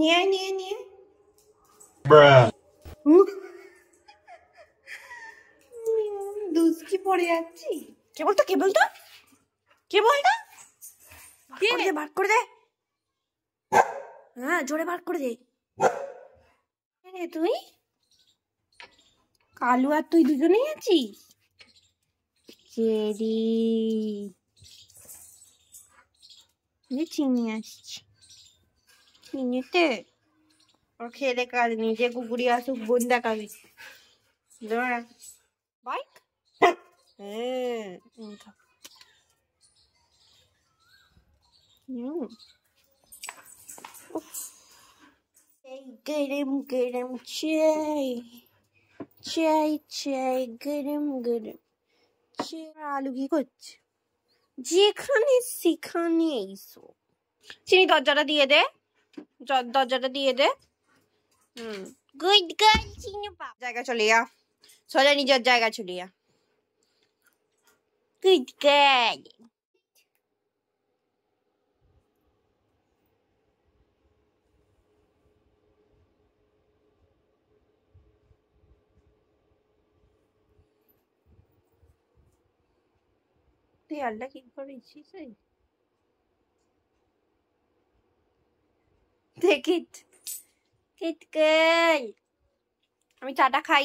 নিয়ে নিয়ে নিয়ে দুষ্কি পড়ে যাচ্ছি কে বলতো কে বলতো কে বলতো কে বার করে দে হ্যাঁ জোরে বার করে দে তুই কালু আর তুই দুজনেই আছিস চেরি চিনি আসছি নিতে ওর খেয়ে কুকুরি বোন দেখাবি বাইক গরম গরম চাই চাই চাই গরম গরম আলু কি করছে যেখানে সেখানে এইসব চিনি দরজাটা দিয়ে দে দরজাটা দিয়ে দে হুম গুড চলে যা সোজা নিজের জায়গা চলে যা গুড গার্ল তুই আল্লাহ কি করেছিস Take it. Take it, girl. আমি চাটা খাই